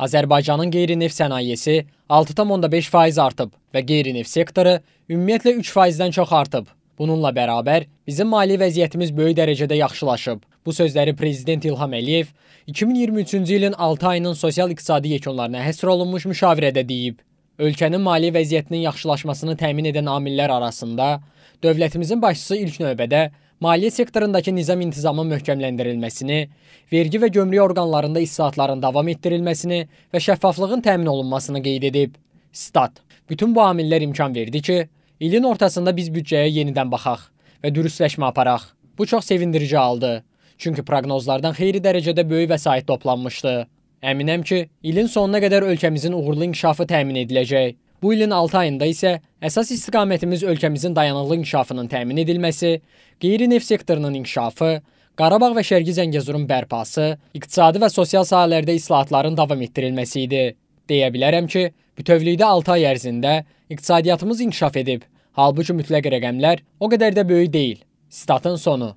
Azərbaycanın qeyri-neft sənayesi 6,5% artıb və qeyri-neft sektoru ümumiyyətlə 3%-dən çox artıb. Bununla bərabər bizim mali vəziyyətimiz böyük dərəcədə yaxşılaşıb. Bu sözləri Prezident İlham Əliyev 2023-cü ilin 6 ayının sosial-iqtisadi yekunlarına həsr olunmuş müşavirədə deyib. Ölkənin mali vəziyyətinin yaxşılaşmasını təmin edən amillər arasında dövlətimizin başçısı ilk növbədə maliyyə sektorundakı nizam-intizamın möhkəmləndirilməsini, vergi və gömrük orqanlarında islahatların davam etdirilməsini və şəffaflığın təmin olunmasını qeyd edib. Stat. Bütün bu amillər imkan verdi ki, ilin ortasında biz büdcəyə yenidən baxaq və dürüstləşmə aparaq. Bu çox sevindirici aldı. Çünki proqnozlardan xeyri dərəcədə böyük vəsait toplanmışdı. Əminəm ki, ilin sonuna qədər ölkəmizin uğurlu inkişafı təmin ediləcək. Bu ilin 6 ayında isə əsas istiqamətimiz ölkəmizin dayanıqlı inkişafının təmin edilməsi, qeyri-neft sektorunun inkişafı, Qarabağ və Şərqi Zəngəzurun bərpası, iqtisadi və sosial sahələrdə islahatların davam etdirilməsi idi. Deyə bilərəm ki, bütövlükdə 6 ay ərzində iqtisadiyyatımız inkişaf edib. Halbuki mütləq rəqəmlər o qədər də böyük deyil. Statın sonu.